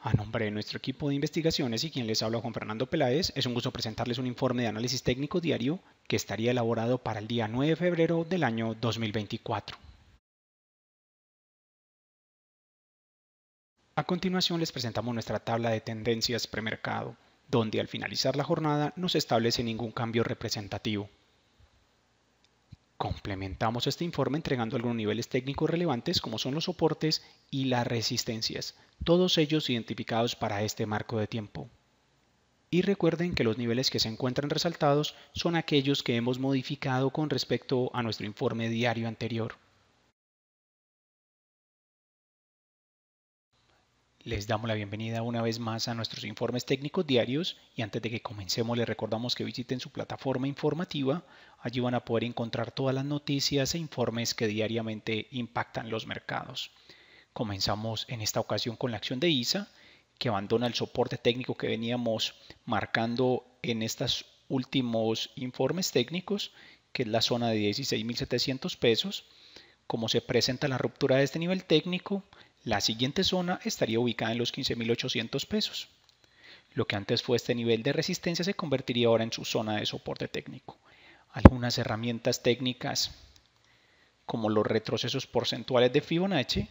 A nombre de nuestro equipo de investigaciones y quien les habla Juan Fernando Peláez, es un gusto presentarles un informe de análisis técnico diario que estaría elaborado para el día 9 de febrero del año 2024. A continuación les presentamos nuestra tabla de tendencias premercado, donde al finalizar la jornada no se establece ningún cambio representativo. Complementamos este informe entregando algunos niveles técnicos relevantes como son los soportes y las resistencias, todos ellos identificados para este marco de tiempo. Y recuerden que los niveles que se encuentran resaltados son aquellos que hemos modificado con respecto a nuestro informe diario anterior. Les damos la bienvenida una vez más a nuestros informes técnicos diarios y antes de que comencemos les recordamos que visiten su plataforma informativa. Allí van a poder encontrar todas las noticias e informes que diariamente impactan los mercados. Comenzamos en esta ocasión con la acción de ISA que abandona el soporte técnico que veníamos marcando en estos últimos informes técnicos, que es la zona de 16.700 pesos. Como se presenta la ruptura de este nivel técnico, la siguiente zona estaría ubicada en los 15.800 pesos. Lo que antes fue este nivel de resistencia se convertiría ahora en su zona de soporte técnico. Algunas herramientas técnicas como los retrocesos porcentuales de Fibonacci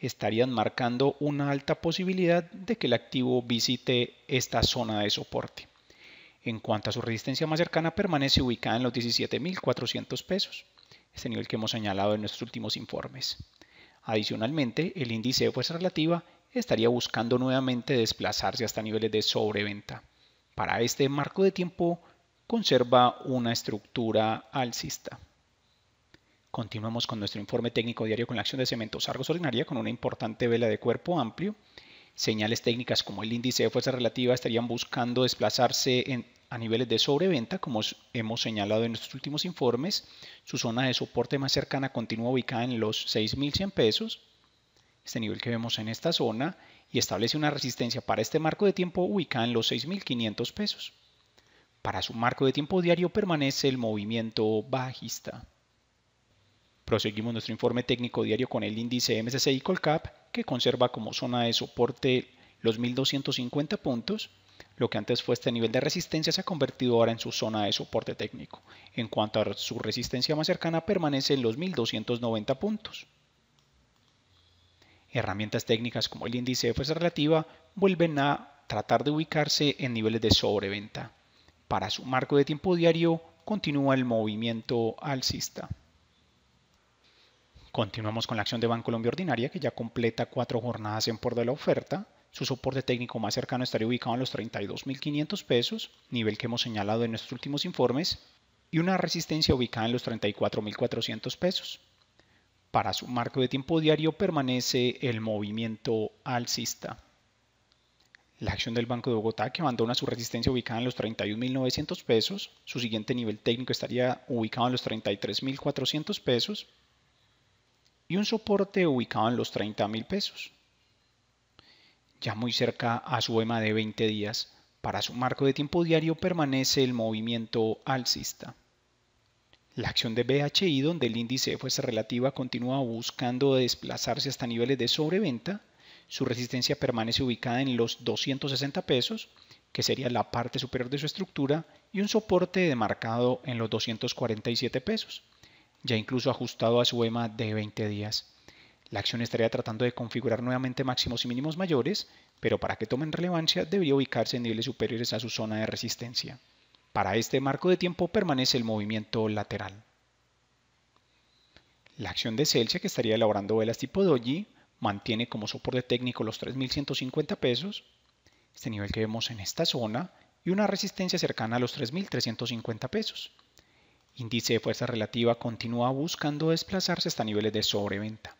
estarían marcando una alta posibilidad de que el activo visite esta zona de soporte. En cuanto a su resistencia más cercana, permanece ubicada en los 17.400 pesos, este nivel que hemos señalado en nuestros últimos informes. Adicionalmente, el índice de fuerza relativa estaría buscando nuevamente desplazarse hasta niveles de sobreventa. Para este marco de tiempo conserva una estructura alcista. Continuamos con nuestro informe técnico diario con la acción de cementos Argos Ordinaria con una importante vela de cuerpo amplio señales técnicas como el índice de fuerza relativa estarían buscando desplazarse a niveles de sobreventa, como hemos señalado en nuestros últimos informes. Su zona de soporte más cercana continúa ubicada en los 6.100 pesos, este nivel que vemos en esta zona, y establece una resistencia para este marco de tiempo ubicada en los 6.500 pesos. Para su marco de tiempo diario permanece el movimiento bajista. Proseguimos nuestro informe técnico diario con el índice MSCI Colcap que conserva como zona de soporte los 1250 puntos, lo que antes fue este nivel de resistencia se ha convertido ahora en su zona de soporte técnico. En cuanto a su resistencia más cercana permanece en los 1290 puntos. Herramientas técnicas como el índice de fuerza relativa vuelven a tratar de ubicarse en niveles de sobreventa. Para su marco de tiempo diario continúa el movimiento alcista. Continuamos con la acción de Bancolombia Ordinaria, que ya completa cuatro jornadas en por de la oferta. Su soporte técnico más cercano estaría ubicado en los 32.500 pesos, nivel que hemos señalado en nuestros últimos informes, y una resistencia ubicada en los 34.400 pesos. Para su marco de tiempo diario permanece el movimiento alcista. La acción del Banco de Bogotá que abandona su resistencia ubicada en los 31.900 pesos, su siguiente nivel técnico estaría ubicado en los 33.400 pesos y un soporte ubicado en los 30 mil pesos. Ya muy cerca a su EMA de 20 días, para su marco de tiempo diario permanece el movimiento alcista. La acción de BHI, donde el índice fuerza relativa continúa buscando desplazarse hasta niveles de sobreventa, su resistencia permanece ubicada en los 260 pesos, que sería la parte superior de su estructura, y un soporte demarcado en los 247 pesos ya incluso ajustado a su EMA de 20 días. La acción estaría tratando de configurar nuevamente máximos y mínimos mayores, pero para que tomen relevancia debería ubicarse en niveles superiores a su zona de resistencia. Para este marco de tiempo permanece el movimiento lateral. La acción de Celsius que estaría elaborando velas tipo Doji mantiene como soporte técnico los 3.150 pesos, este nivel que vemos en esta zona, y una resistencia cercana a los 3.350 pesos índice de fuerza relativa continúa buscando desplazarse hasta niveles de sobreventa.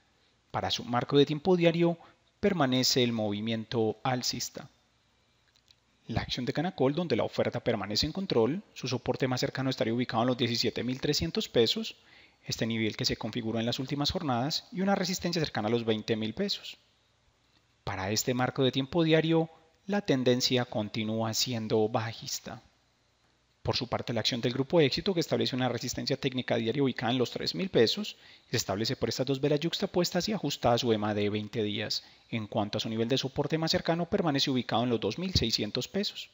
Para su marco de tiempo diario permanece el movimiento alcista. La acción de Canacol, donde la oferta permanece en control, su soporte más cercano estaría ubicado en los 17.300 pesos, este nivel que se configuró en las últimas jornadas, y una resistencia cercana a los 20.000 pesos. Para este marco de tiempo diario, la tendencia continúa siendo bajista. Por su parte, la acción del grupo de éxito, que establece una resistencia técnica diaria ubicada en los 3.000 pesos, se establece por estas dos velas yuxtapuestas y ajustada a su EMA de 20 días. En cuanto a su nivel de soporte más cercano, permanece ubicado en los 2.600 pesos.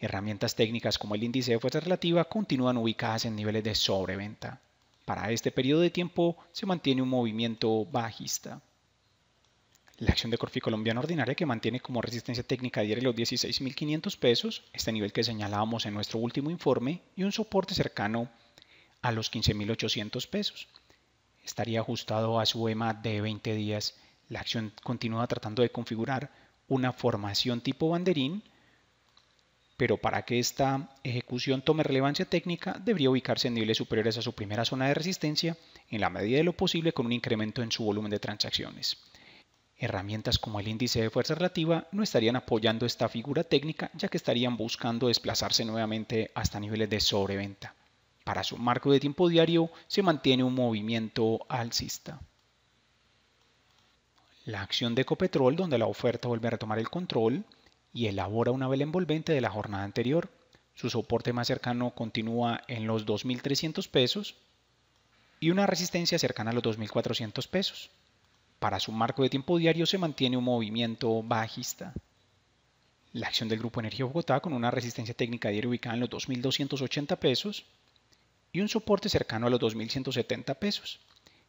Herramientas técnicas como el índice de fuerza relativa continúan ubicadas en niveles de sobreventa. Para este periodo de tiempo se mantiene un movimiento bajista la acción de Corfi colombiana ordinaria que mantiene como resistencia técnica diaria los 16.500 pesos, este nivel que señalábamos en nuestro último informe, y un soporte cercano a los 15.800 pesos. Estaría ajustado a su EMA de 20 días. La acción continúa tratando de configurar una formación tipo banderín, pero para que esta ejecución tome relevancia técnica debería ubicarse en niveles superiores a su primera zona de resistencia en la medida de lo posible con un incremento en su volumen de transacciones. Herramientas como el índice de fuerza relativa no estarían apoyando esta figura técnica ya que estarían buscando desplazarse nuevamente hasta niveles de sobreventa. Para su marco de tiempo diario se mantiene un movimiento alcista. La acción de Ecopetrol, donde la oferta vuelve a retomar el control y elabora una vela envolvente de la jornada anterior. Su soporte más cercano continúa en los 2.300 pesos y una resistencia cercana a los 2.400 pesos para su marco de tiempo diario se mantiene un movimiento bajista. La acción del Grupo Energía Bogotá con una resistencia técnica diaria ubicada en los 2.280 pesos y un soporte cercano a los 2.170 pesos.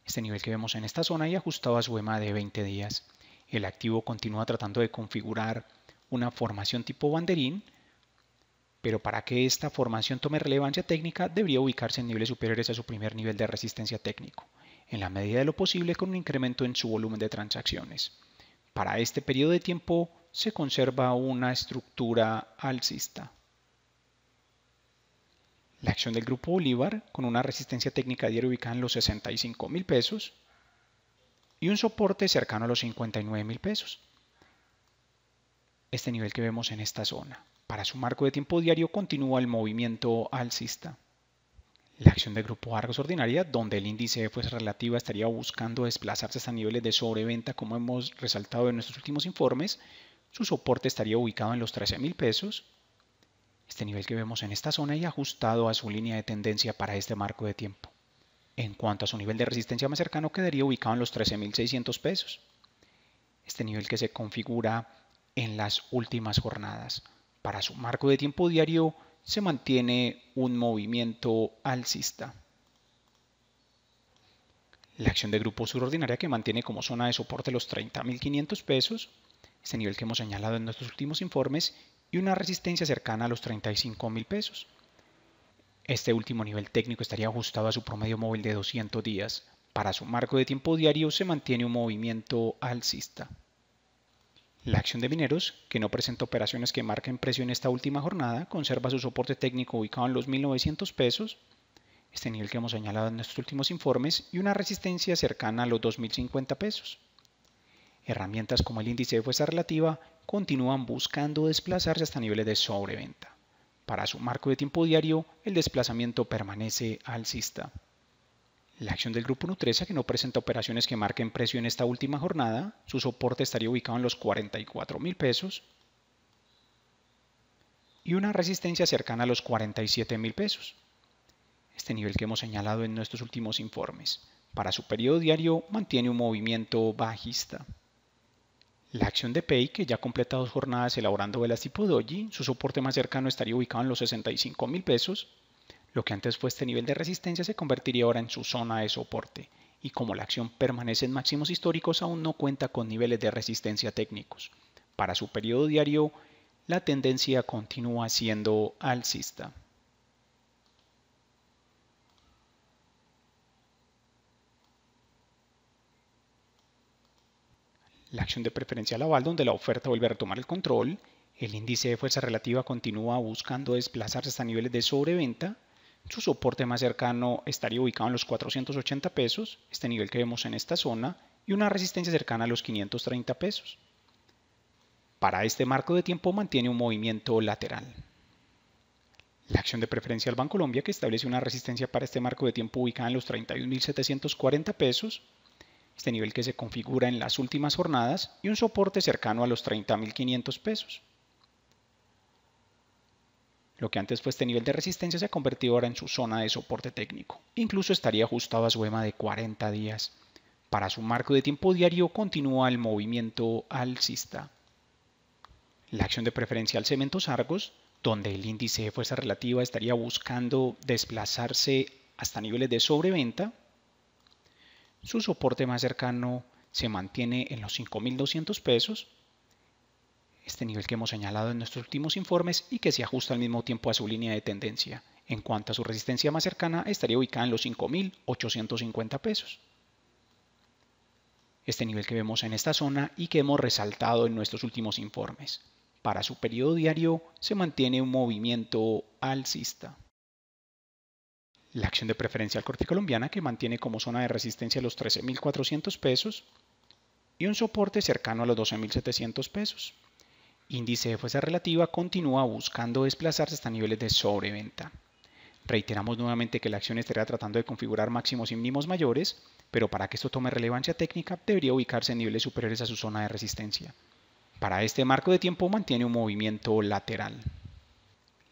Este nivel que vemos en esta zona y ajustado a su EMA de 20 días. El activo continúa tratando de configurar una formación tipo banderín, pero para que esta formación tome relevancia técnica debería ubicarse en niveles superiores a su primer nivel de resistencia técnico en la medida de lo posible con un incremento en su volumen de transacciones. Para este periodo de tiempo se conserva una estructura alcista. La acción del grupo Bolívar, con una resistencia técnica diaria ubicada en los 65 mil pesos y un soporte cercano a los 59 mil pesos. Este nivel que vemos en esta zona. Para su marco de tiempo diario continúa el movimiento alcista. La acción de grupo Argos ordinaria, donde el índice de fuerza relativa estaría buscando desplazarse hasta niveles de sobreventa, como hemos resaltado en nuestros últimos informes, su soporte estaría ubicado en los 13,000 pesos, este nivel que vemos en esta zona y ajustado a su línea de tendencia para este marco de tiempo. En cuanto a su nivel de resistencia más cercano, quedaría ubicado en los 13.600 pesos. Este nivel que se configura en las últimas jornadas. Para su marco de tiempo diario, se mantiene un movimiento alcista. La acción de grupo subordinaria que mantiene como zona de soporte los 30.500 pesos, ese nivel que hemos señalado en nuestros últimos informes, y una resistencia cercana a los 35.000 pesos. Este último nivel técnico estaría ajustado a su promedio móvil de 200 días. Para su marco de tiempo diario se mantiene un movimiento alcista. La acción de mineros, que no presenta operaciones que marquen precio en esta última jornada, conserva su soporte técnico ubicado en los 1900 pesos, este nivel que hemos señalado en nuestros últimos informes, y una resistencia cercana a los 2050 pesos. Herramientas como el índice de fuerza relativa continúan buscando desplazarse hasta niveles de sobreventa. Para su marco de tiempo diario, el desplazamiento permanece alcista. La acción del grupo Nutresa, que no presenta operaciones que marquen precio en esta última jornada, su soporte estaría ubicado en los 44 mil pesos y una resistencia cercana a los 47 mil pesos. Este nivel que hemos señalado en nuestros últimos informes. Para su periodo diario mantiene un movimiento bajista. La acción de Pay, que ya completado dos jornadas elaborando velas tipo Doji, su soporte más cercano estaría ubicado en los 65 mil pesos lo que antes fue este nivel de resistencia se convertiría ahora en su zona de soporte, y como la acción permanece en máximos históricos aún no cuenta con niveles de resistencia técnicos. Para su periodo diario, la tendencia continúa siendo alcista. La acción de preferencia aval donde la oferta vuelve a retomar el control, el índice de fuerza relativa continúa buscando desplazarse hasta niveles de sobreventa su soporte más cercano estaría ubicado en los 480 pesos, este nivel que vemos en esta zona, y una resistencia cercana a los 530 pesos. Para este marco de tiempo mantiene un movimiento lateral. La acción de preferencia del Colombia que establece una resistencia para este marco de tiempo ubicada en los 31.740 pesos, este nivel que se configura en las últimas jornadas, y un soporte cercano a los 30.500 pesos. Lo que antes fue este nivel de resistencia se ha convertido ahora en su zona de soporte técnico. Incluso estaría ajustado a su EMA de 40 días. Para su marco de tiempo diario continúa el movimiento alcista. La acción de preferencia al Cementos Argos, donde el índice de fuerza relativa estaría buscando desplazarse hasta niveles de sobreventa, su soporte más cercano se mantiene en los 5.200 pesos este nivel que hemos señalado en nuestros últimos informes y que se ajusta al mismo tiempo a su línea de tendencia. En cuanto a su resistencia más cercana, estaría ubicada en los 5.850 pesos. Este nivel que vemos en esta zona y que hemos resaltado en nuestros últimos informes. Para su periodo diario se mantiene un movimiento alcista. La acción de Preferencia al corte Colombiana, que mantiene como zona de resistencia los 13.400 pesos y un soporte cercano a los 12.700 pesos índice de fuerza relativa continúa buscando desplazarse hasta niveles de sobreventa. Reiteramos nuevamente que la acción estaría tratando de configurar máximos y mínimos mayores, pero para que esto tome relevancia técnica debería ubicarse en niveles superiores a su zona de resistencia. Para este marco de tiempo mantiene un movimiento lateral.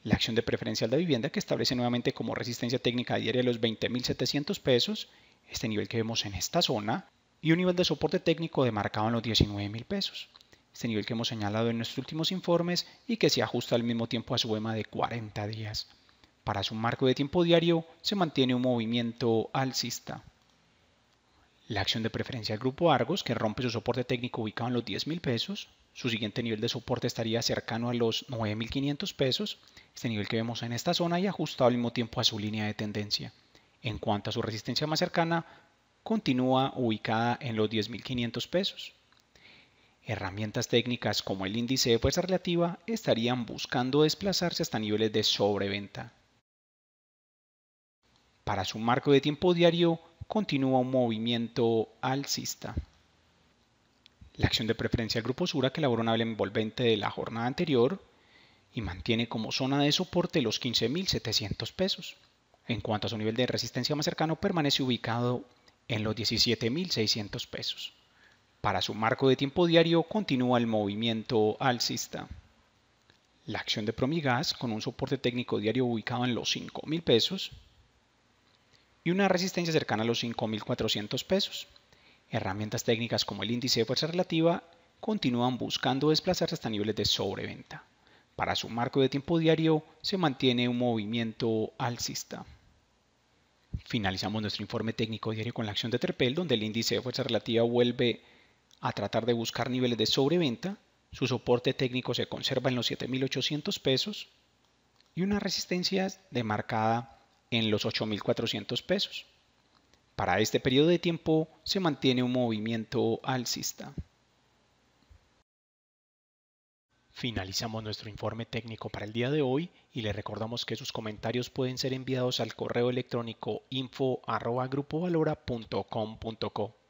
La acción de preferencial de vivienda que establece nuevamente como resistencia técnica diaria los 20.700 pesos, este nivel que vemos en esta zona, y un nivel de soporte técnico demarcado en los 19.000 pesos este nivel que hemos señalado en nuestros últimos informes y que se ajusta al mismo tiempo a su EMA de 40 días. Para su marco de tiempo diario se mantiene un movimiento alcista. La acción de preferencia del grupo Argos, que rompe su soporte técnico ubicado en los 10 mil pesos, su siguiente nivel de soporte estaría cercano a los 9.500 pesos, este nivel que vemos en esta zona y ajustado al mismo tiempo a su línea de tendencia. En cuanto a su resistencia más cercana, continúa ubicada en los 10.500 pesos. Herramientas técnicas como el índice de fuerza relativa estarían buscando desplazarse hasta niveles de sobreventa. Para su marco de tiempo diario, continúa un movimiento alcista. La acción de preferencia del grupo Sura que elaboró una envolvente de la jornada anterior y mantiene como zona de soporte los 15.700 pesos. En cuanto a su nivel de resistencia más cercano, permanece ubicado en los 17.600 pesos. Para su marco de tiempo diario continúa el movimiento alcista. La acción de Promigas con un soporte técnico diario ubicado en los 5.000 pesos y una resistencia cercana a los 5.400 pesos. Herramientas técnicas como el índice de fuerza relativa continúan buscando desplazarse hasta niveles de sobreventa. Para su marco de tiempo diario se mantiene un movimiento alcista. Finalizamos nuestro informe técnico diario con la acción de Terpel, donde el índice de fuerza relativa vuelve a tratar de buscar niveles de sobreventa, su soporte técnico se conserva en los 7.800 pesos y una resistencia demarcada en los 8.400 pesos. Para este periodo de tiempo se mantiene un movimiento alcista. Finalizamos nuestro informe técnico para el día de hoy y le recordamos que sus comentarios pueden ser enviados al correo electrónico info.grupovalora.com.co.